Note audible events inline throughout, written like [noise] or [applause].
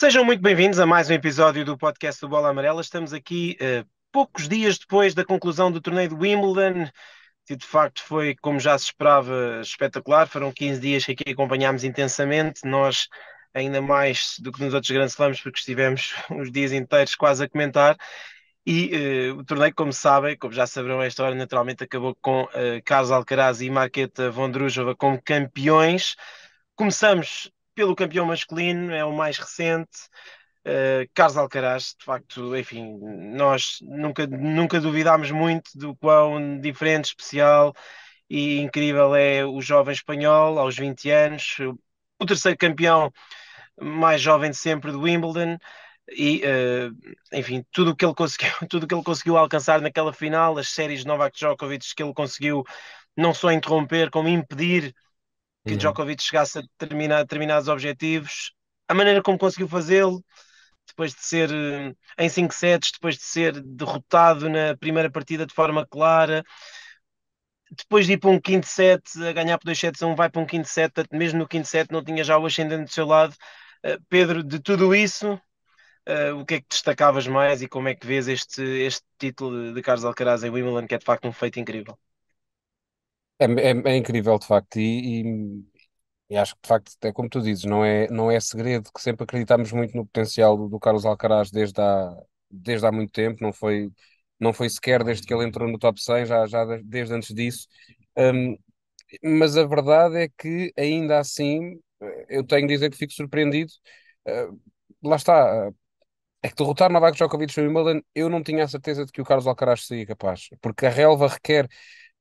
Sejam muito bem-vindos a mais um episódio do podcast do Bola Amarela. Estamos aqui uh, poucos dias depois da conclusão do torneio de Wimbledon, que de facto foi, como já se esperava, espetacular. Foram 15 dias que aqui acompanhámos intensamente. Nós, ainda mais do que nos outros grandes slams, porque estivemos os [laughs] dias inteiros quase a comentar. E uh, o torneio, como sabem, como já saberão a esta hora, naturalmente acabou com uh, Carlos Alcaraz e Marqueta Vondrujova como campeões. Começamos pelo campeão masculino, é o mais recente. Uh, Carlos Alcaraz, de facto, enfim, nós nunca, nunca duvidámos muito do quão diferente, especial e incrível é o jovem espanhol, aos 20 anos, o terceiro campeão mais jovem de sempre do Wimbledon e uh, enfim tudo o que ele conseguiu [laughs] tudo que ele conseguiu alcançar naquela final as séries de Novak Djokovic que ele conseguiu não só interromper como impedir que uhum. Djokovic chegasse a determinar, determinados objetivos, a maneira como conseguiu fazê-lo, depois de ser eh, em 5 sets, depois de ser derrotado na primeira partida de forma clara, depois de ir para um quinto set, a ganhar por 2 sets um, vai para um quinto set, mesmo no quinto set não tinha já o ascendente do seu lado. Eh, Pedro, de tudo isso, eh, o que é que destacavas mais e como é que vês este, este título de Carlos Alcaraz em Wimbledon, que é de facto um feito incrível? É, é, é incrível, de facto, e, e- e acho que, de facto, é como tu dizes, não é, não é segredo que sempre acreditamos muito no potencial do, do Carlos Alcaraz desde há, desde há muito tempo, não foi, não foi sequer desde que ele entrou no top 100, já, já desde antes disso. Hum, mas a verdade é que, ainda assim, eu tenho de dizer que fico surpreendido. Eh, lá está, é que derrotar Novak Djokovic e Wimbledon, eu não tinha a certeza de que o Carlos Alcaraz seria capaz, porque a relva requer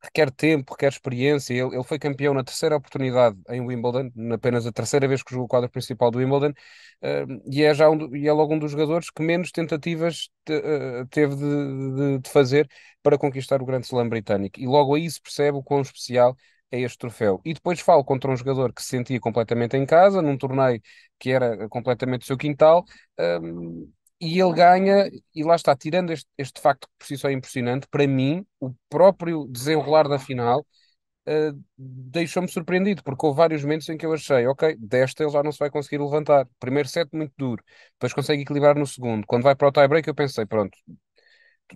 requer tempo, requer experiência. Ele, ele, foi campeão na terceira oportunidade em Wimbledon, apenas a terceira vez que jogou o quadro principal do Wimbledon, uh, e é já um, e é logo um dos jogadores que menos tentativas te, uh, teve de, de, de, fazer para conquistar o Grande Slam britânico. E logo aí se percebe o quão especial é este troféu. E depois falo contra um jogador que se sentia completamente em casa, num torneio que era completamente o seu quintal, um, ehm, e ele ganha, e lá está, tirando este, este facto que por si só é impressionante, para mim, o próprio desenrolar da final uh, deixou-me surpreendido, porque houve vários momentos em que eu achei, ok, desta ele já não se vai conseguir levantar. Primeiro set muito duro, depois consegue equilibrar no segundo. Quando vai para o tie-break eu pensei, pronto,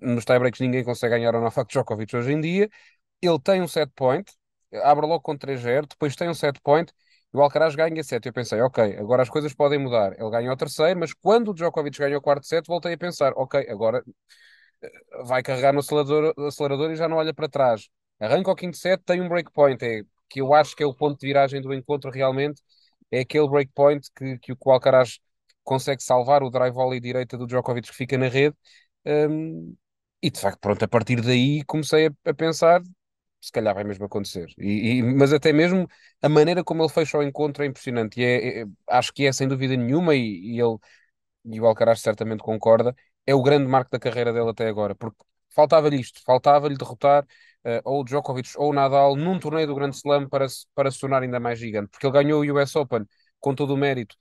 nos tie-breaks ninguém consegue ganhar ao Novak Djokovic hoje em dia. Ele tem um set point, abre logo com 3-0, depois tem um set point e o Alcaraz ganha 7. Eu pensei, ok, agora as coisas podem mudar. Ele ganha o terceiro, mas quando o Djokovic ganha o quarto set, voltei a pensar, ok, agora eh, vai carregar no acelerador, acelerador e já não olha para trás. Arranca o quinto set, tem um breakpoint, é, que eu acho que é o ponto de viragem do encontro realmente, é aquele breakpoint que, que o Alcaraz consegue salvar o drive volley direita do Djokovic que fica na rede. Um, e de facto, pronto, a partir daí comecei a, a pensar, se calhar vai mesmo acontecer. E, e, mas até mesmo a maneira como ele fecha o encontro é impressionante. E é, é, é, acho que é sem dúvida nenhuma, e, e ele e o Alcaraz certamente concorda, é o grande marco da carreira dele até agora, porque faltava-lhe isto, faltava-lhe derrotar uh, ou Djokovic ou Nadal num torneio do Grande Slam para se, para se tornar ainda mais gigante, porque ele ganhou o US Open com todo o mérito,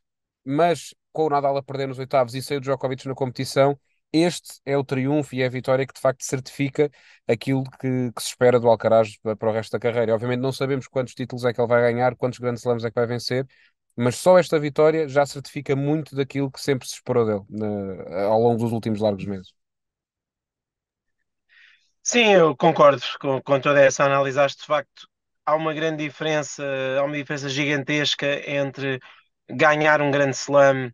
mas com o Nadal a perder nos oitavos e o Djokovic na competição, este é o triunfo e é a vitória que de facto certifica aquilo que, que se espera do Alcaraz para o resto da carreira. Obviamente não sabemos quantos títulos é que ele vai ganhar, quantos grandes slams é que vai vencer, mas só esta vitória já certifica muito daquilo que sempre se esperou dele ao longo dos últimos largos meses. Sim, eu concordo com, com toda essa análise. Acho de facto há uma grande diferença, há uma diferença gigantesca entre ganhar um grande slam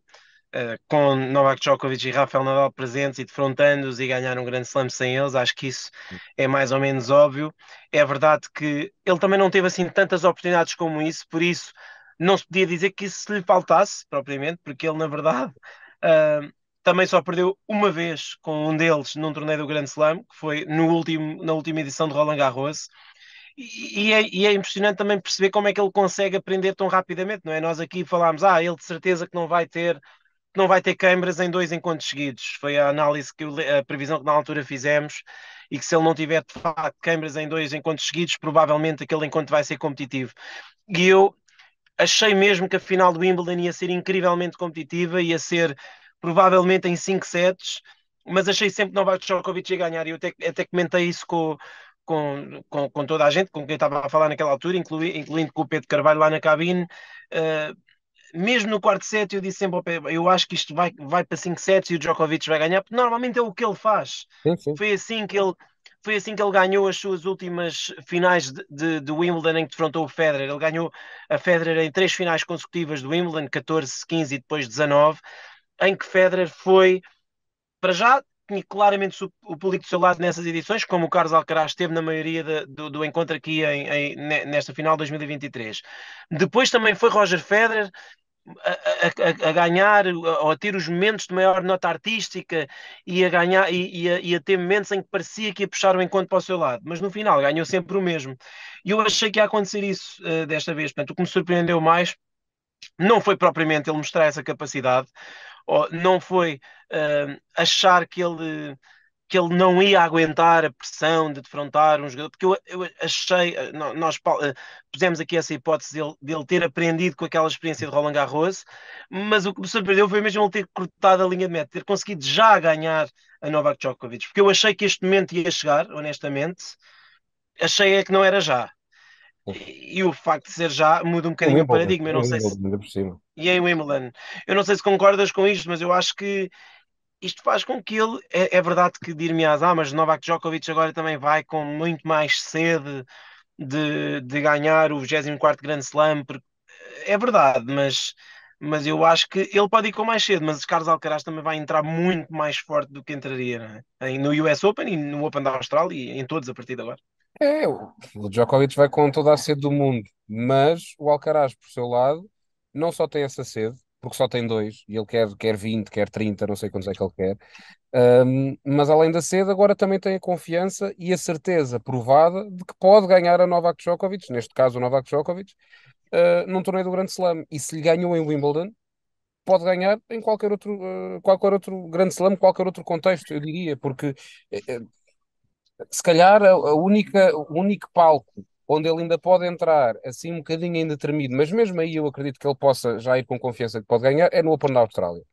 eh, com Novak Djokovic e Rafael Nadal presentes e defrontando-os e ganhar um grande slam sem eles, acho que isso hum. é mais ou menos óbvio. É verdade que ele também não teve assim tantas oportunidades como isso, por isso não se podia dizer que isso lhe faltasse propriamente, porque ele na verdade uh, [laughs] também só perdeu uma vez com um deles num torneio do grande Slam, que foi no último, na última edição de Roland Garros. E, e, é, e é, impressionante também perceber como é que ele consegue aprender tão rapidamente, não é? Nós aqui falámos, ah, ele de certeza que não vai ter não vai ter câimbras em dois encontros seguidos. Foi a análise que eu, a previsão que na altura fizemos e que se ele não tiver de facto câimbras em dois encontros seguidos, provavelmente aquele encontro vai ser competitivo. E eu achei mesmo que a final do Wimbledon ia ser incrivelmente competitiva, ia ser provavelmente em cinco sets, mas achei sempre que Novak Djokovic ia ganhar e eu até, até comentei isso com, com, com, com, toda a gente, com quem estava a falar naquela altura, incluindo com o Pedro Carvalho lá na cabine, uh, mesmo no quarto set, eu disse sempre ao pé, eu acho que isto vai, vai para 5 sets e o Djokovic vai ganhar, porque normalmente é o que ele faz. Sim, sim. Foi assim que ele foi assim que ele ganhou as suas últimas finais de, de, de, Wimbledon em que defrontou o Federer. Ele ganhou a Federer em três finais consecutivas do Wimbledon, 14, 15 e depois 19, em que Federer foi para já tinha claramente o público do seu lado nessas edições, como o Carlos Alcaraz teve na maioria de, do, do, encontro aqui em, em, nesta final de 2023. Depois também foi Roger Federer a, a, a ganhar ou a, ter os momentos de maior nota artística e a ganhar e, e, a, e, a, ter momentos em que parecia que ia puxar o encontro para o seu lado, mas no final ganhou sempre o mesmo. E eu achei que ia acontecer isso uh, desta vez. Portanto, o que me surpreendeu mais não foi propriamente ele mostrar essa capacidade, ou não foi uh, achar que ele que ele não ia aguentar a pressão de defrontar um jogador, porque eu, eu achei, eh, nós eh, pusemos aqui essa hipótese de ele ter aprendido com aquela experiência de Roland Garros, mas o que me surpreendeu foi mesmo ele ter cortado a linha de meta, ter conseguido já ganhar a Novak Djokovic, porque eu achei que este momento ia chegar, honestamente, achei é que não era já. E, o facto de ser já muda um bocadinho o paradigma. Eu não sei se... E é em Wimbledon. Eu não sei se concordas com isto, mas eu acho que isto faz com que ele. É, é verdade que dir me as ah, mas Novak Djokovic agora também vai com muito mais sede de, de ganhar o 24 Grand Slam. Porque... É verdade, mas mas eu acho que ele pode ir com mais cedo, mas Carlos Alcaraz também vai entrar muito mais forte do que entraria é? no US Open e no Open da Austrália e em todos a partir de agora. É, o Djokovic vai com toda a sede do mundo, mas o Alcaraz, por seu lado, não só tem essa sede, porque só tem dois, e ele quer, quer 20, quer 30, não sei quantos é que ele quer, um, mas além da sede, agora também tem a confiança e a certeza provada de que pode ganhar a Novak Djokovic, neste caso o Novak Djokovic, uh, num torneio do Grande Slam. E se lhe ganhou em Wimbledon, pode ganhar em qualquer outro, hum, qualquer outro grande slam, qualquer outro contexto, eu diria, porque eh, eh, se calhar a, a única, o único palco onde ele ainda pode entrar assim um bocadinho indeterminado, mas mesmo aí eu acredito que ele possa já ir com confiança que pode ganhar, é no Open da Austrália,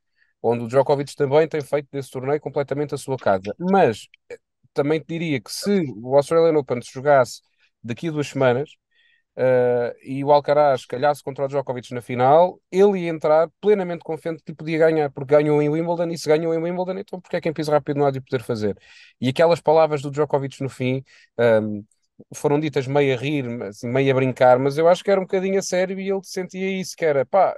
onde o Djokovic também tem feito desse torneio completamente a sua casa. Mas eh, também te diria que se o Australian Open se jogasse daqui a duas semanas, Uh, e o Alcaraz calhasse contra o Djokovic na final, ele ia entrar plenamente confiante que podia ganhar, porque ganhou em Wimbledon, e se ganhou em Wimbledon, então porque é que em piso rápido não há de poder fazer? E aquelas palavras do Djokovic no fim um, ehm, foram ditas meio a rir, assim, meio a brincar, mas eu acho que era um bocadinho a sério e ele sentia isso, que era pá,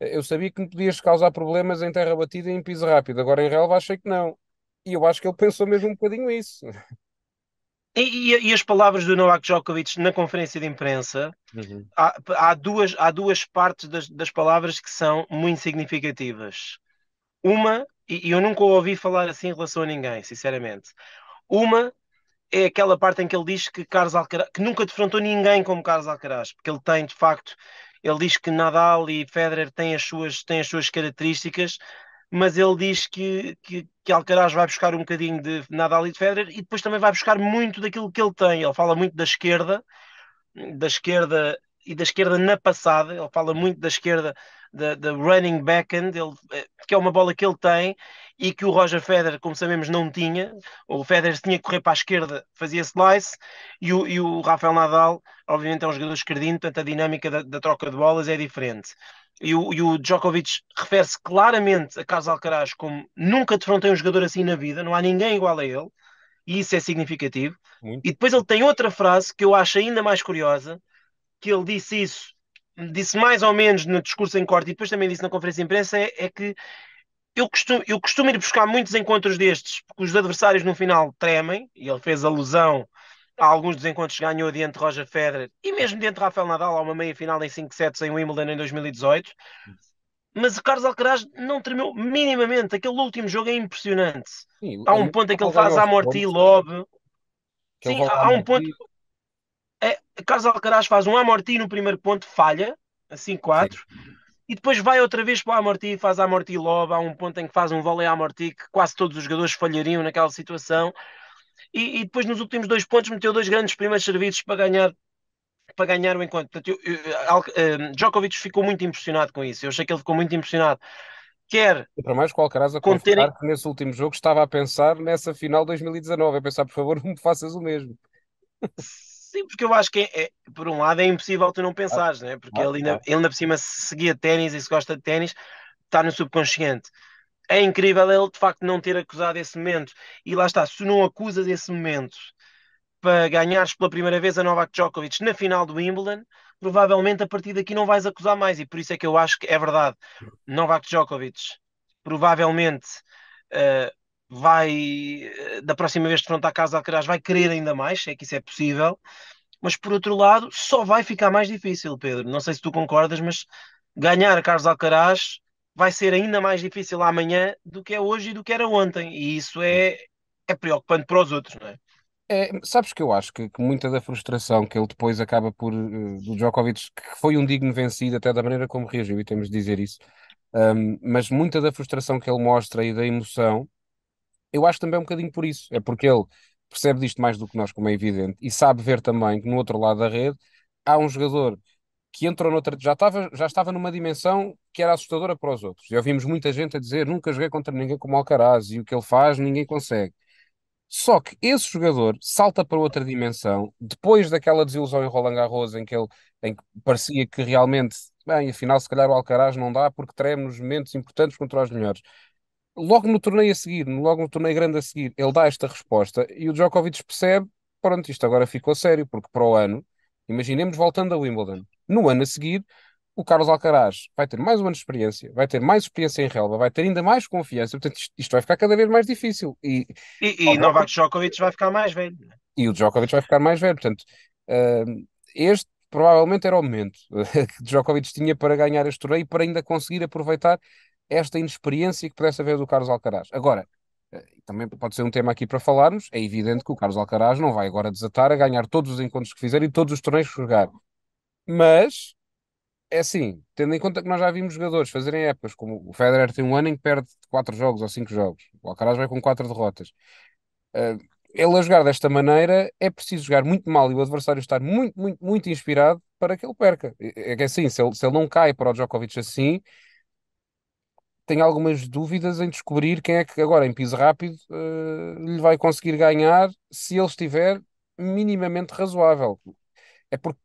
eu sabia que me podias causar problemas em terra batida e em piso rápido, agora em relva achei que não. E eu acho que ele pensou mesmo um bocadinho isso. [laughs] E, e, as palavras do Novak Djokovic na conferência de imprensa, uhum. há, há, duas, há duas partes das, das palavras que são muito significativas. Uma, e, e eu nunca ouvi falar assim em relação a ninguém, sinceramente. Uma é aquela parte em que ele diz que Carlos Alcaraz, que nunca defrontou ninguém como Carlos Alcaraz, porque ele tem de facto, ele diz que Nadal e Federer têm as suas, têm as suas características, mas ele diz que, que, que Alcaraz vai buscar um bocadinho de Nadal e de Federer e depois também vai buscar muito daquilo que ele tem. Ele fala muito da esquerda, da esquerda e da esquerda na passada, ele fala muito da esquerda, da, da running backhand, ele, eh, que é uma bola que ele tem e que o Roger Federer, como sabemos, não tinha. O Federer tinha que correr para a esquerda, fazia slice, e o, e o Rafael Nadal, obviamente, é um jogador esquerdino, portanto a dinâmica da, da troca de bolas é diferente e o, e o Djokovic refere-se claramente a Carlos Alcaraz como nunca defrontei um jogador assim na vida, não há ninguém igual a ele, e isso é significativo. Muito. E depois ele tem outra frase que eu acho ainda mais curiosa, que ele disse isso, disse mais ou menos no discurso em corte e depois também disse na conferência de imprensa, é, é que eu costumo, eu costumo ir buscar muitos encontros destes, porque os adversários no final tremem, e ele fez alusão alguns desencontros ganhou diante de Roger Federer e mesmo diante de Rafael Nadal, há uma meia final em 5 sets em Wimbledon em 2018. Mas o Carlos Alcaraz não tremeu minimamente. Aquele último jogo é impressionante. Sim, há um ponto em que ele faz a e lobe. Sim, há um ponto. É, Carlos Alcaraz faz um amorti no primeiro ponto, falha, a 5-4, e depois vai outra vez para o amorti, faz a amorti lob Há um ponto em que faz um vôlei amorti que quase todos os jogadores falhariam naquela situação. E, e, depois nos últimos dois pontos meteu dois grandes primeiros serviços para ganhar para ganhar o encontro. Portanto, eu, eu, eh, eh, Djokovic ficou muito impressionado com isso. Eu achei que ele ficou muito impressionado. Quer. E para mais, qualquer caso conter... que nesse último jogo estava a pensar nessa final 2019, a pensar, por favor, [laughs] não me faças o mesmo. Sim, porque eu acho que, é, é, por um lado, é impossível tu não ah, pensares, ah, né? porque ah, ele, ainda, ah. ele ainda por cima seguia ténis e se gosta de ténis, está no subconsciente é incrível ele de facto não ter acusado esse momento. E lá está, se não acusas esse momento para ganhares pela primeira vez a Novak Djokovic na final do Wimbledon, provavelmente a partir daqui não vais acusar mais. E por isso é que eu acho que é verdade. Novak Djokovic provavelmente uh, vai, eh, da próxima vez de frente a casa Alcaraz, vai querer ainda mais, se é que isso é possível. Mas por outro lado, só vai ficar mais difícil, Pedro. Não sei se tu concordas, mas ganhar Carlos Alcaraz vai ser ainda mais difícil amanhã do que é hoje e do que era ontem. E isso é, é preocupante para os outros, não é? É, sabes que eu acho que, que, muita da frustração que ele depois acaba por do eh, Djokovic, que foi um digno vencido até da maneira como reagiu, e temos de dizer isso, um, mas muita da frustração que ele mostra e da emoção, eu acho também um bocadinho por isso. É porque ele percebe disto mais do que nós, como é evidente, e sabe ver também que no outro lado da rede há um jogador que entrou noutra, já estava, já estava numa dimensão que era assustadora para os outros. E ouvimos muita gente a dizer, nunca joguei contra ninguém como Alcaraz, e o que ele faz ninguém consegue. Só que esse jogador salta para outra dimensão, depois daquela desilusão em Roland Garros, em que ele em que parecia que realmente, bem, afinal se calhar o Alcaraz não dá, porque treme nos momentos importantes contra os melhores. Logo no torneio a seguir, logo no torneio grande a seguir, ele dá esta resposta e o Djokovic percebe, pronto, isto agora ficou sério, porque para o ano, imaginemos voltando a Wimbledon, no ano a seguir, o Carlos Alcaraz vai ter mais um ano de experiência, vai ter mais experiência em relva, vai ter ainda mais confiança, portanto isto, isto vai ficar cada vez mais difícil. E, e, e Novak Djokovic vai ficar mais velho. É? E o Djokovic vai ficar mais velho, portanto, uh, este provavelmente era o momento [laughs] que Djokovic tinha para ganhar este torneio e para ainda conseguir aproveitar esta inexperiência que pudesse haver do Carlos Alcaraz. Agora, eh, também pode ser um tema aqui para falarmos, é evidente que o Carlos Alcaraz não vai agora desatar a ganhar todos os encontros que fizer e todos os torneios que jogar. Mas é assim, tendo em conta que nós já vimos jogadores fazerem épocas, como o Federer tem um ano em que perde 4 jogos ou 5 jogos, o Alcaraz vai com 4 derrotas. Uh, ele a jogar desta maneira é preciso jogar muito mal e o adversário estar muito, muito, muito inspirado para que ele perca. É que é assim, se ele, se ele não cai para o Djokovic assim, tenho algumas dúvidas em descobrir quem é que agora em piso rápido uh, lhe vai conseguir ganhar se ele estiver minimamente razoável. É porque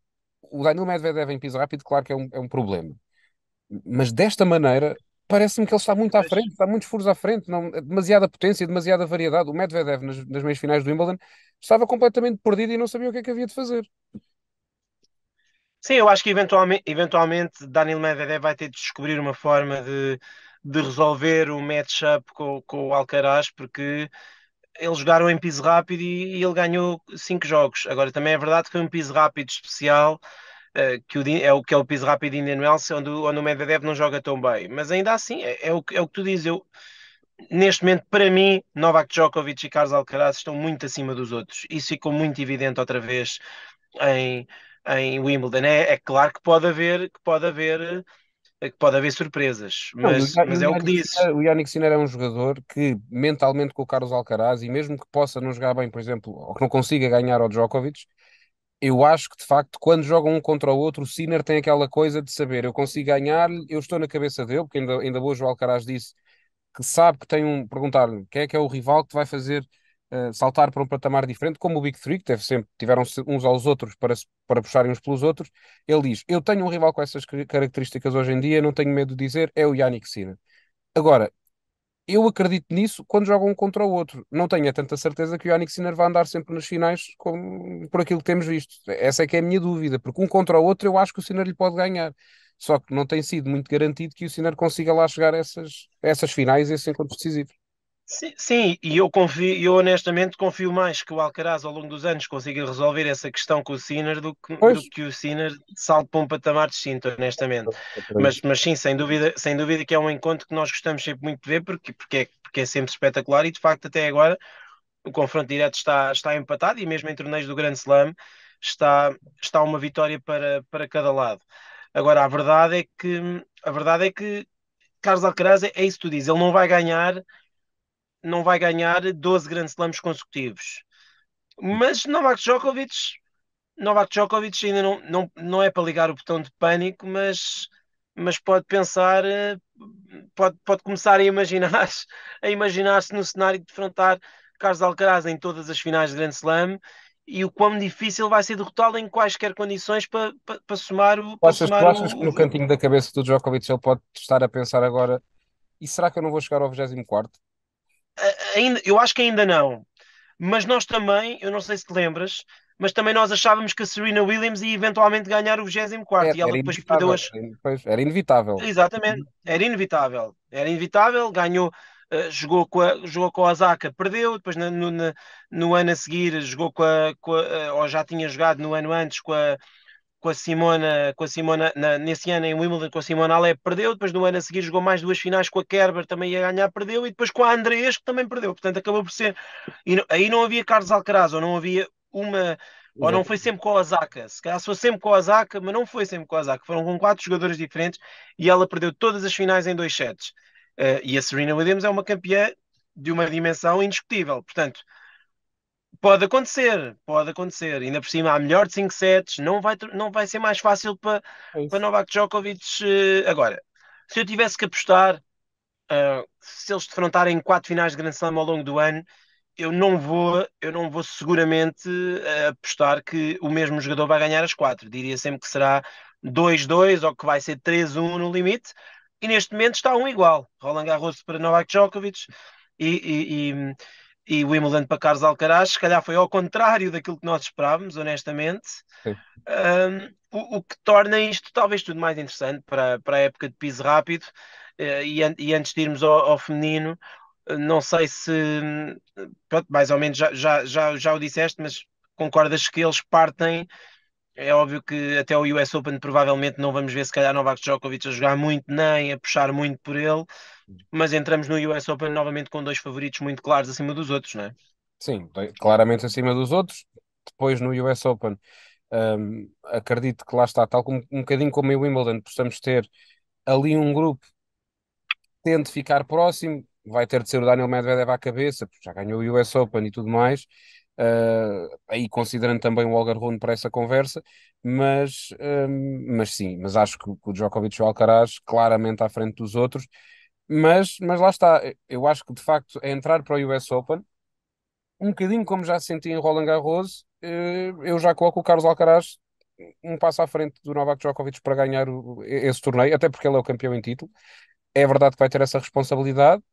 o Daniel Medvedev em piso rápido, claro que é um, é um problema. Mas desta maneira, parece-me que ele está muito à frente, está muitos furos à frente, não, demasiada potência, demasiada variedade. O Medvedev, nas, nas meias finais do Wimbledon, estava completamente perdido e não sabia o que é que havia de fazer. Sim, eu acho que eventualmente, eventualmente Daniel Medvedev vai ter de descobrir uma forma de, de resolver o match-up com, com o Alcaraz, porque eles jogaram em piso rápido e, e ele ganhou cinco jogos. Agora, também é verdade que foi um piso rápido especial, uh, que o, é o que é o piso rápido Indian Wells, onde, onde o Medvedev não joga tão bem. Mas ainda assim, é, é, o, é o que tu dizes. Eu, neste momento, para mim, Novak Djokovic e Carlos Alcaraz estão muito acima dos outros. Isso ficou muito evidente outra vez em, em Wimbledon. É, é claro que pode haver, que pode haver é que pode haver surpresas, mas, não, mas é o que disse. É, o Yannick Sinner é um jogador que mentalmente com o Carlos Alcaraz, e mesmo que possa não jogar bem, por exemplo, ou que não consiga ganhar ao Djokovic, eu acho que de facto quando jogam um contra o outro, o Sinner tem aquela coisa de saber, eu consigo ganhar, eu estou na cabeça dele, porque ainda, ainda hoje o Alcaraz disse que sabe que tem um, perguntar-lhe quem é que é o rival que vai fazer eh, saltar para um patamar diferente, como o Big Three, que teve sempre, tiveram -se uns aos outros para, para puxarem uns pelos outros. Ele diz: Eu tenho um rival com essas características hoje em dia, não tenho medo de dizer, é o Yannick Sina. Agora, eu acredito nisso quando jogam um contra o outro. Não tenho tanta certeza que o Yannick Sinner vai andar sempre nas finais como por aquilo que temos visto. Essa é que é a minha dúvida, porque um contra o outro eu acho que o Sinner lhe pode ganhar. Só que não tem sido muito garantido que o Sinner consiga lá chegar a essas, essas finais e a esses encontros decisivos. Sim, sim, e eu, confio, eu honestamente confio mais que o Alcaraz ao longo dos anos consiga resolver essa questão com o Sinner do que, do que o Sinner salte para um patamar distinto, honestamente. Mas, mas sim, sem dúvida, sem dúvida que é um encontro que nós gostamos sempre muito de ver porque, porque, é, porque é sempre espetacular e de facto até agora o confronto direto está, está empatado e mesmo em torneios do Grande Slam está, está uma vitória para, para cada lado. Agora a verdade é que a verdade é que Carlos Alcaraz é, é isso que tu dizes, ele não vai ganhar não vai ganhar 12 grandes slams consecutivos. Mas Novak Djokovic, Novak Djokovic ainda não, não, não é para ligar o botão de pânico, mas, mas pode pensar, eh, pode, pode começar a imaginar, [laughs] a imaginar-se no cenário de enfrentar Carlos Alcaraz em todas as finais de Grand Slam e o quão difícil vai ser derrotá-lo em quaisquer condições para, para, para somar o. Para achas, somar achas o... que no cantinho da cabeça do Djokovic ele pode estar a pensar agora e será que eu não vou chegar ao 24? ainda, eu acho que ainda não. Mas nós também, eu não sei se te lembras, mas também nós achávamos que a Serena Williams ia eventualmente ganhar o 24 é, e ela depois perdeu as. era inevitável. Exatamente, era inevitável. Era inevitável, ganhou, eh, jogou, com a, jogou com a Osaka, perdeu, depois no, no, no ano a seguir jogou com a, com a, eh, ou já tinha jogado no ano antes com a, com a Simona, com a Simona na, nesse ano em Wimbledon com a Simona Alep perdeu, depois no ano a seguir jogou mais duas finais com a Kerber, também ia ganhar, perdeu, e depois com a Andrés, que também perdeu, portanto acabou por ser, e, aí não havia Carlos Alcaraz, ou não havia uma, ou não foi sempre com a Osaka, se calhar foi sempre com a Osaka, mas não foi sempre com a Osaka, foram com quatro jogadores diferentes, e ela perdeu todas as finais em dois sets, uh, e a Serena Williams é uma campeã de uma dimensão indiscutível, portanto... Pode acontecer, pode acontecer. Ainda por cima, há melhor de 5 sets, não vai, não vai ser mais fácil para, é para Novak Djokovic. Eh, agora, se eu tivesse que apostar, uh, se eles defrontarem 4 quatro finais de Grand Slam ao longo do ano, eu não vou, eu não vou seguramente eh, apostar que o mesmo jogador vai ganhar as quatro. Diria sempre que será 2-2 ou que vai ser 3-1 no limite. E neste momento está um igual. Roland Garros para Novak Djokovic e, e, e e Wimbledon para Carlos Alcaraz, se calhar foi ao contrário daquilo que nós esperávamos, honestamente, um, o, o, que torna isto talvez tudo mais interessante para, para a época de piso rápido. Eh, e, e, antes de irmos ao, ao feminino, não sei se hum, pronto, mais ou menos já, já, já, já o disseste, mas concordas que eles partem é óbvio que até o US Open provavelmente não vamos ver se calhar Novak Djokovic a jogar muito, nem a puxar muito por ele, mas entramos no US Open novamente com dois favoritos muito claros acima dos outros, não é? Sim, claramente acima dos outros. Depois no US Open, um, acredito que lá está, tal como um bocadinho como em Wimbledon, possamos ter ali um grupo que tende ficar próximo, vai ter de ser o Daniel Medvedev à cabeça, porque já ganhou o US Open e tudo mais Uh, aí considerando também o Algarve para essa conversa, mas, hum, mas sim, mas acho que, que o Djokovic e o Alcaraz claramente à frente dos outros, mas, mas lá está, eh, eu acho que de facto é entrar para o US Open, um bocadinho como já senti em Roland Garros, uh, eu já coloco o Carlos Alcaraz um passo à frente do Novak Djokovic para ganhar o, esse torneio, até porque ele é o campeão em título, é verdade que vai ter essa responsabilidade,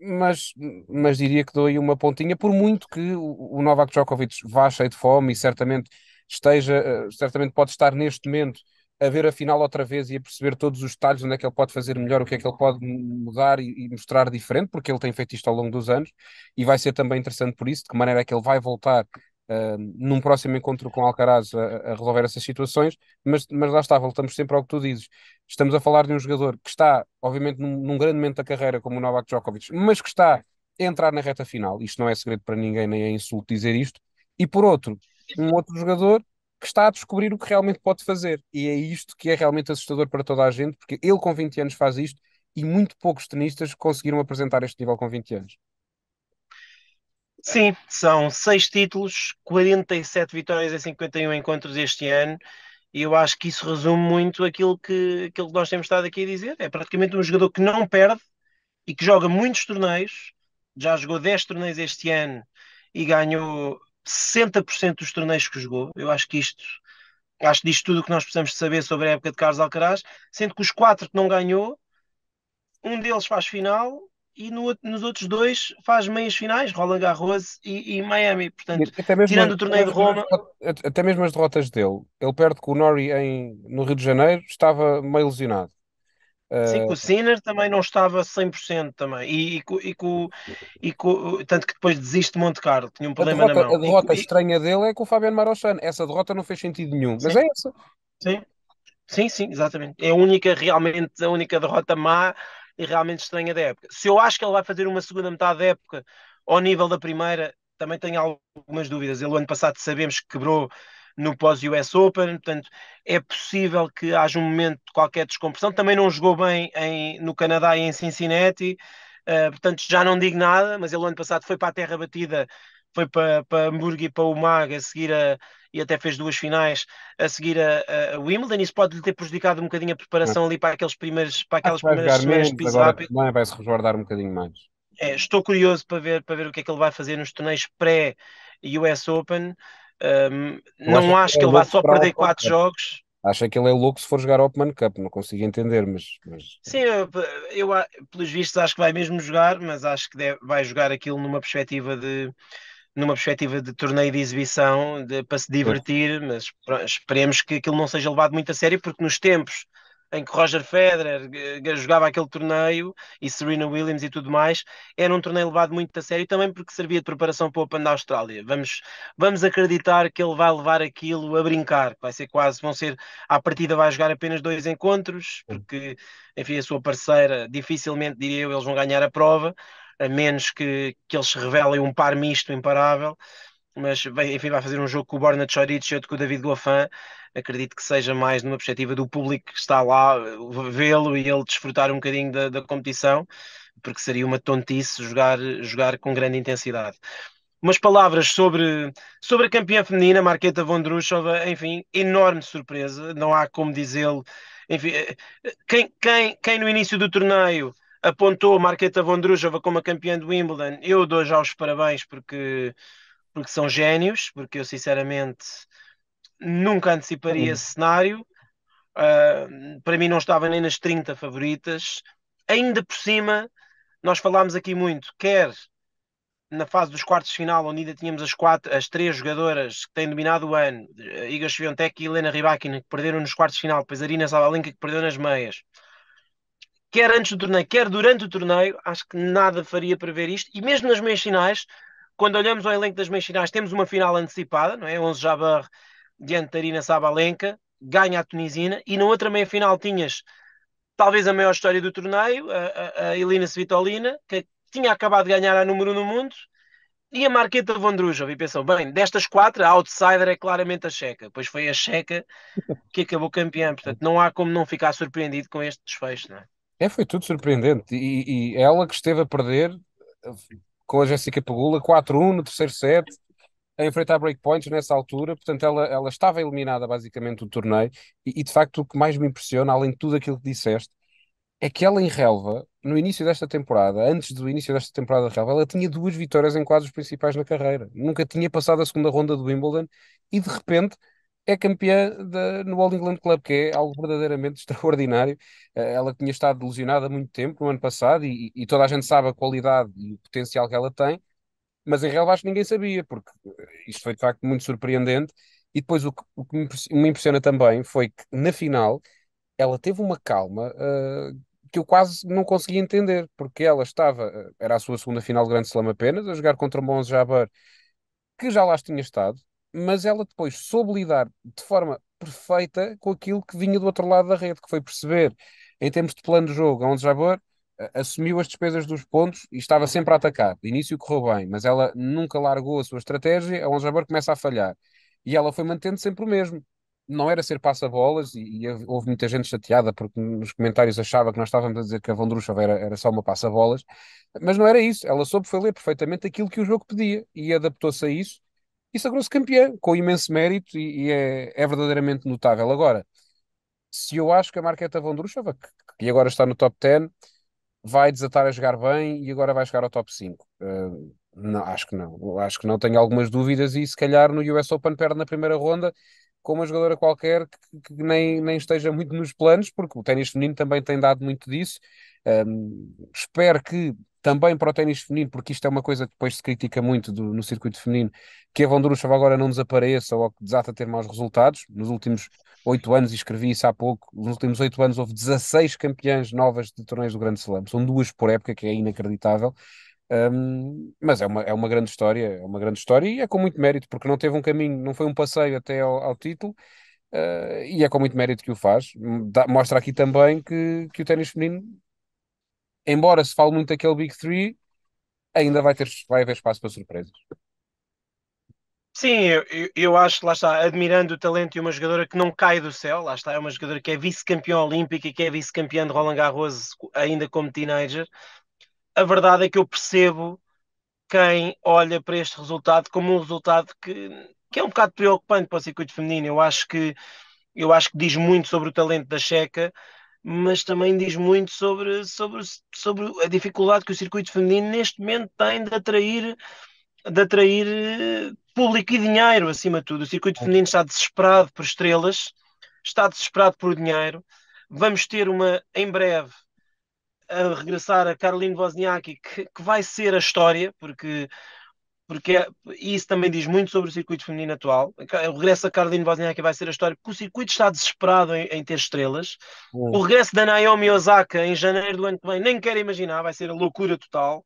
mas, mas diria que dou aí uma pontinha, por muito que o, o Novak Djokovic vá cheio de fome e certamente esteja, ah, certamente pode estar neste momento a ver a final outra vez e a perceber todos os detalhes, onde é que ele pode fazer melhor, o que é que ele pode mudar e, e mostrar diferente, porque ele tem feito isto ao longo dos anos e vai ser também interessante por isso, de que maneira é que ele vai voltar num próximo encontro com Alcaraz a, a, resolver essas situações, mas, mas lá está, voltamos sempre ao que tu dizes. Estamos a falar de um jogador que está, obviamente, num, num grande momento da carreira como o Novak Djokovic, mas que está a entrar na reta final. Isto não é segredo para ninguém, nem é insulto dizer isto. E por outro, um outro jogador que está a descobrir o que realmente pode fazer. E é isto que é realmente assustador para toda a gente, porque ele com 20 anos faz isto e muito poucos tenistas conseguiram apresentar este nível com 20 anos. Sim, são seis títulos, 47 vitórias em 51 encontros este ano. E eu acho que isso resume muito aquilo que, aquilo que nós temos estado aqui a dizer. É praticamente um jogador que não perde e que joga muitos torneios. Já jogou 10 torneios este ano e ganhou 60% dos torneios que jogou. Eu acho que isto acho que diz tudo o que nós precisamos saber sobre a época de Carlos Alcaraz, sendo que os quatro que não ganhou, um deles faz final, e no, nos outros dois faz meias finais, Roland Garros e, e Miami. Portanto, tirando o torneio de Roma. Até mesmo as derrotas dele. Ele perde com o Nori em, no Rio de Janeiro, estava meio ilusionado. Sim, com o ah, Sinner também não estava 100% também. E, e, e, com, e com, tanto que depois desiste de Monte Carlo, tinha um problema derrota, na mão. A derrota e, estranha dele é com o Fabiano Marochan. Essa derrota não fez sentido nenhum, sim, mas é essa. Sim, sim, sim, exatamente. É a única, realmente, a única derrota má e realmente estranha da época. Se eu acho que ele vai fazer uma segunda metade da época ao nível da primeira, também tenho algumas dúvidas. Ele, ano passado, sabemos que quebrou no pós-US Open, portanto, é possível que haja um momento de qualquer descompressão. Também não jogou bem em, no Canadá e em Cincinnati, uh, portanto, já não digo nada, mas ele, ano passado, foi para a terra batida foi para, para Hamburgo e para o Mag a seguir a, e até fez duas finais a seguir a, a Wimbledon. Isso pode lhe ter prejudicado um bocadinho a preparação ali para, aqueles primeiros, para aquelas primeiras semanas de piso rápido. Vai se resguardar um bocadinho mais. É, estou curioso para ver, para ver o que é que ele vai fazer nos torneios pré-US Open. Um, não acho que, que é ele, ele vá só perder quatro jogos. Acha que ele é louco se for jogar Open Cup, não consigo entender, mas. mas... Sim, eu, eu, pelos vistos acho que vai mesmo jogar, mas acho que deve, vai jogar aquilo numa perspectiva de numa perspectiva de torneio de exibição de, para se divertir, mas esperemos que aquilo não seja levado muito a sério, porque nos tempos em que Roger Federer eh, eh, jogava aquele torneio e Serena Williams e tudo mais, era um torneio levado muito a sério também porque servia de preparação para o Open da Austrália. Vamos, vamos acreditar que ele vai levar aquilo a brincar, vai ser quase, vão ser, à partida vai jogar apenas dois encontros, porque, enfim, a sua parceira, dificilmente, diria eu, eles vão ganhar a prova, a menos que, que eles se revelem um par misto imparável. Mas, enfim, vai fazer um jogo com o Borna Choric e outro com o David Goffin. Acredito que seja mais numa perspectiva do público que está lá, eh, vê-lo e ele desfrutar um bocadinho da, da competição, porque seria uma tontice jogar, jogar com grande intensidade umas palavras sobre, sobre a campeã feminina, Marqueta Vondrushova, enfim, enorme surpresa, não há como dizê-lo. Enfim, eh, eh, quem, quem, quem no início do torneio apontou a Marqueta Vondrujova como a campeã do Wimbledon, eu dou já os parabéns porque, porque são gênios, porque eu sinceramente nunca anteciparia uhum. esse cenário. Uh, para mim não estava nem nas 30 favoritas. Ainda por cima, nós falámos aqui muito, quer na fase dos quartos de final, onde ainda tínhamos as, quatro, as três jogadoras que têm dominado o ano, Iga Swiatek e Helena Rybakina, que perderam nos quartos de final, depois Arina Sabalenka, que perdeu nas meias quer antes do torneio, quer durante o torneio, acho que nada faria para ver isto. E mesmo nas meias finais, quando olhamos ao elenco das meias finais, temos uma final antecipada, não é? 11 Jabar diante da Arina Sabalenka, ganha a Tunisina, e na outra meia final tinhas talvez a maior história do torneio, a, a, a Elina Svitolina, que tinha acabado de ganhar a número no mundo, e a Marqueta Vondrujov, e pensou, bem, destas quatro, a outsider é claramente a Checa, pois foi a Checa que acabou campeã, portanto não há como não ficar surpreendido com este desfecho, não é? É, foi tudo surpreendente. E, e ela que esteve a perder com a Jéssica Pagula 4-1 no terceiro set, a enfrentar breakpoints nessa altura, portanto ela, ela estava eliminada basicamente do torneio e, e, de facto o que mais me impressiona, além de tudo aquilo que disseste, é que ela em relva, no início desta temporada, antes do início desta temporada de relva, ela tinha duas vitórias em quadros principais na carreira, nunca tinha passado a segunda ronda do Wimbledon e de repente é campeã no All England Club, que é algo verdadeiramente [laughs] extraordinário. Eh, ela tinha estado delusionada há muito tempo, no ano passado, e, e, toda a gente sabe a qualidade e o potencial que ela tem, mas em Real acho que ninguém sabia, porque eh, isto foi de facto muito surpreendente. E depois o que, o que me impressiona também foi que na final ela teve uma calma uh, que eu quase não conseguia entender, porque ela estava, era a sua segunda final de Grande Slam apenas, a jogar contra o Monza Jaber, que já lá tinha estado, mas ela depois soube lidar de forma perfeita com aquilo que vinha do outro lado da rede, que foi perceber, em termos de plano de jogo, onde Jabor assumiu as despesas dos pontos e estava sempre a atacar. De início correu bem, mas ela nunca largou a sua estratégia, A onde Jabor começa a falhar. E ela foi mantendo sempre o mesmo. Não era ser passa-bolas, e, e, houve muita gente chateada porque nos comentários achava que nós estávamos a dizer que a Vondrushova era, era só uma passa-bolas, mas não era isso. Ela soube foi ler perfeitamente aquilo que o jogo pedia e adaptou-se a isso e sagrou-se campeã, com imenso mérito, e, e é, é, verdadeiramente notável. Agora, se eu acho que a Marqueta Vondrushova, que, que agora está no top 10, vai desatar a jogar bem e agora vai chegar ao top 5. Uh, eh, não, acho que não. Acho que não tenho algumas dúvidas e se calhar no US Open perde na primeira ronda com uma jogadora qualquer que, que nem, nem esteja muito nos planos, porque o ténis feminino também tem dado muito disso. Um, ehm, espero que também para o ténis feminino, porque isto é uma coisa que depois se critica muito do, no circuito feminino, que a Durushov agora não desapareça ou que desata a ter maus resultados. Nos últimos oito anos, e escrevi isso há pouco, nos últimos oito anos houve 16 campeãs novas de torneios do Grande Slam. São duas por época, que é inacreditável. Um, mas é uma, é uma grande história, é uma grande história e é com muito mérito, porque não teve um caminho, não foi um passeio até ao, ao título, uh, e é com muito mérito que o faz. Hum, mostra aqui também que, que o ténis feminino embora se fale muito daquele Big Three, ainda vai, ter, vai haver espaço para surpresas. Sim, eu, eu acho, lá está, admirando o talento de uma jogadora que não cai do céu, lá está, é uma jogadora que é vice-campeã olímpica e que é vice-campeã de Roland Garros ainda como teenager. A verdade é que eu percebo quem olha para este resultado como um resultado que, que é um bocado preocupante para o circuito feminino. Eu acho que eu acho que diz muito sobre o talento da Checa mas também diz muito sobre, sobre, sobre a dificuldade que o circuito feminino neste momento tem de atrair, de atrair eh, público e dinheiro, acima de tudo. O circuito feminino está desesperado por estrelas, está desesperado por dinheiro. Vamos ter uma, em breve, a regressar a Caroline Wozniacki, que, que vai ser a história, porque porque é, isso também diz muito sobre o circuito feminino atual. O regresso a Caroline Wozniacki vai ser a história, porque o circuito está desesperado em, em ter estrelas. Uhum. O regresso da Naomi Osaka em janeiro do ano que vem, nem quero imaginar, vai ser a loucura total,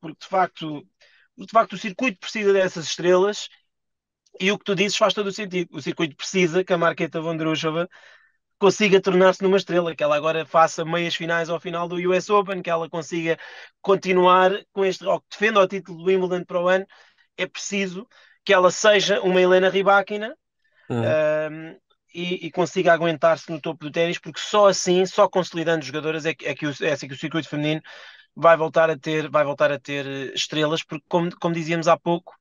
porque de facto, de facto o circuito precisa dessas estrelas. E o que tu dizes faz todo o sentido. O circuito precisa que a Marqueta Vondrushova consiga tornar-se numa estrela, que ela agora faça meias finais ao final do US Open, que ela consiga continuar com este, ou que defenda o título do Wimbledon para o ano, é preciso que ela seja uma Helena Rybakina uhum. e, e, consiga aguentar-se no topo do ténis, porque só assim, só consolidando jogadoras, é que, é que, o, é assim que o circuito feminino vai voltar a ter, vai voltar a ter eh, estrelas, porque como, como dizíamos há pouco,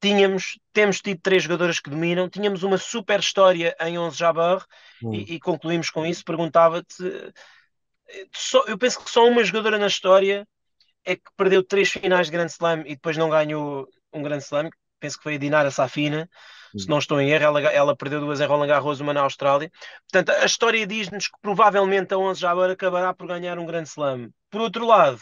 tínhamos, temos tido três jogadoras que dominam, tínhamos uma super história em 11 Jabar hum. e, e, concluímos com isso. Perguntava-te, eu penso que só uma jogadora na história é que perdeu três finais de Grand Slam e depois não ganhou um Grand Slam. Penso que foi a Dinara Safina, hum. se não estou em erro. Ela, ela, perdeu duas em Roland Garros, uma na Austrália. Portanto, a história diz-nos que provavelmente a 11 Jabar acabará por ganhar um Grand Slam. Por outro lado,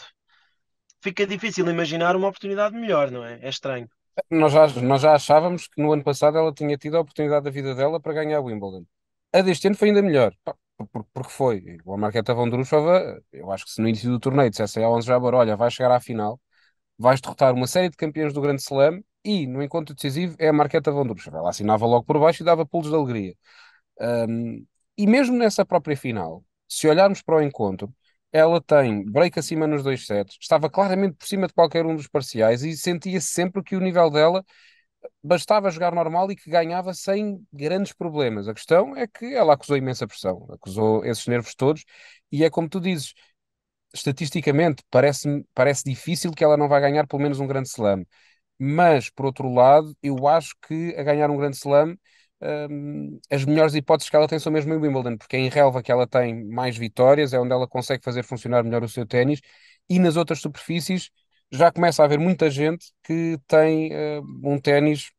fica difícil imaginar uma oportunidade melhor, não é? É estranho. Nós já, nós já achávamos que no ano passado ela tinha tido a oportunidade da vida dela para ganhar a Wimbledon. A deste ano foi ainda melhor, porque foi. A Marqueta Vondrushova, é eu acho que se no início do torneio dissesse a onze Jabbar, olha, vais chegar à final, vais derrotar uma série de campeões do Grande Slam e, no encontro decisivo, é a Marqueta Vondrushova. É ela assinava logo por baixo e dava pulos de alegria. Um, e mesmo nessa própria final, se olharmos para o encontro, ela tem break acima nos dois sets, estava claramente por cima de qualquer um dos parciais e sentia -se sempre que o nível dela bastava jogar normal e que ganhava sem grandes problemas. A questão é que ela acusou imensa pressão, acusou esses nervos todos e é como tu dizes, estatisticamente parece parece difícil que ela não vá ganhar pelo menos um grande slam. Mas, por outro lado, eu acho que a ganhar um grande slam um, as melhores hipóteses que ela tem são mesmo em Wimbledon, porque é em relva que ela tem mais vitórias, é onde ela consegue fazer funcionar melhor o seu ténis, e nas outras superfícies já começa a haver muita gente que tem uh, um ténis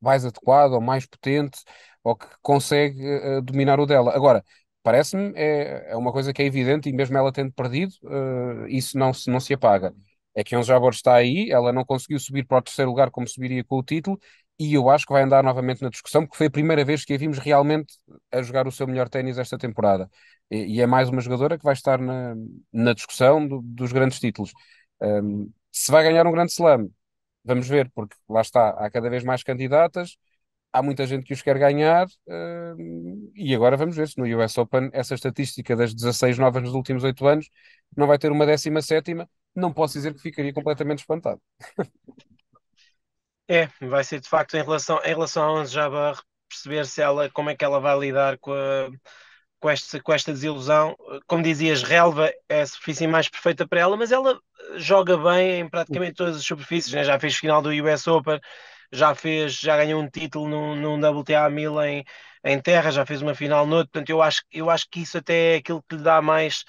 mais adequado ou mais potente ou que consegue uh, dominar o dela. Agora, parece-me é, é uma coisa que é evidente e mesmo ela tendo perdido, uh, isso não se, não se apaga. É que Onze Jabor está aí, ela não conseguiu subir para o terceiro lugar como subiria com o título, e eu acho que vai andar novamente na discussão, porque foi a primeira vez que a vimos realmente a jogar o seu melhor ténis esta temporada. E, e, é mais uma jogadora que vai estar na, na discussão do, dos grandes títulos. Um, se vai ganhar um grande slam, vamos ver, porque lá está, há cada vez mais candidatas, há muita gente que os quer ganhar, um, e agora vamos ver se no US Open essa estatística das 16 novas nos últimos 8 anos não vai ter uma 17 sétima, não posso dizer que ficaria completamente espantado. [laughs] É, vai ser de facto em relação, em relação a 11 Jabar, perceber se ela, como é que ela vai lidar com, a, com, esta, com esta desilusão. Como dizias, relva é a superfície mais perfeita para ela, mas ela eh, joga bem em praticamente todas as superfícies, né? já fez final do US Open, já fez, já ganhou um título num, WTA 1000 em, em terra, já fez uma final outro. portanto eu acho, eu acho que isso até é aquilo que lhe dá mais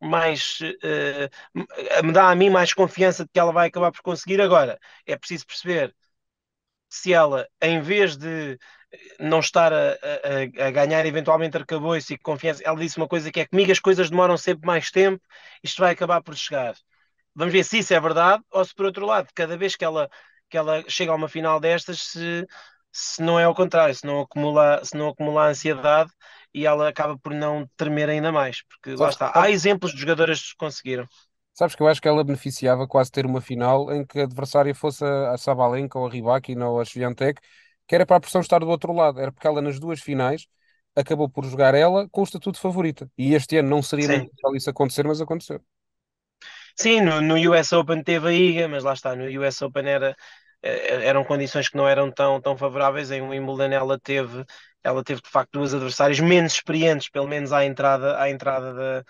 mais uh, me dá a mim mais confiança de que ela vai acabar por conseguir agora, é preciso perceber se ela, em vez de eh, não estar a, a, a ganhar eventualmente arcabouço e confiança, ela disse uma coisa que é comigo as coisas demoram sempre mais tempo, isto vai acabar por chegar. Vamos ver se isso é verdade ou se, por outro lado, cada vez que ela, que ela chega a uma final destas, se, se não é ao contrário, se não acumula, se não acumula ansiedade e ela acaba por não tremer ainda mais, porque lá está, há exemplos de jogadoras que conseguiram. Sabes que eu acho que ela beneficiava quase ter uma final em que a adversária fosse a, Sabalenka ou a Ribakina ou a Sviantek, que era para a pressão estar do outro lado. Era porque ela nas duas finais acabou por jogar ela com o estatuto de favorita. E este ano não seria natural isso acontecer, mas aconteceu. Sim, no, no US Open teve a IGA, mas lá está, no US Open era, eh, eram condições que não eram tão, tão favoráveis. Em Wimbledon ela teve, ela teve de facto duas adversárias menos experientes, pelo menos à entrada, à entrada da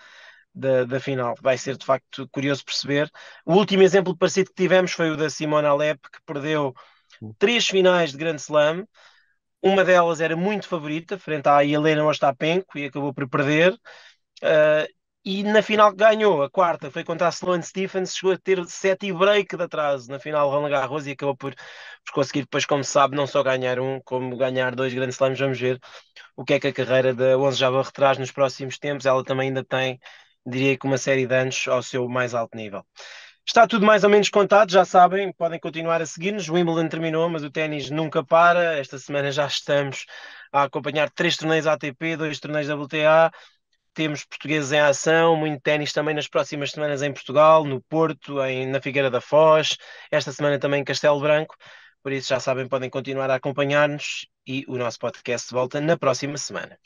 da, da final. Vai ser de facto curioso perceber. O último exemplo parecido que tivemos foi o da Simona Alep, que perdeu três finais de Grand Slam. Uma delas era muito favorita, frente à Helena Ostapenko, e acabou por perder. Uh, e na final que ganhou, a quarta, foi contra a Sloane Stephens, chegou a ter sete e break de atraso na final Roland Garros e acabou por, por conseguir depois, como se sabe, não só ganhar um, como ganhar dois grandes slams. Vamos ver o que é que a carreira da Onze vai retrás nos próximos tempos. Ela também ainda tem diria que uma série de anos ao seu mais alto nível. Está tudo mais ou menos contado, já sabem, podem continuar a seguir-nos. O Wimbledon terminou, mas o ténis nunca para. Esta semana já estamos a acompanhar três torneios ATP, dois torneios WTA. Temos portugueses em ação, muito ténis também nas próximas semanas em Portugal, no Porto, em, na Figueira da Foz, esta semana também em Castelo Branco. Por isso, já sabem, podem continuar a acompanhar-nos e o nosso podcast volta na próxima semana.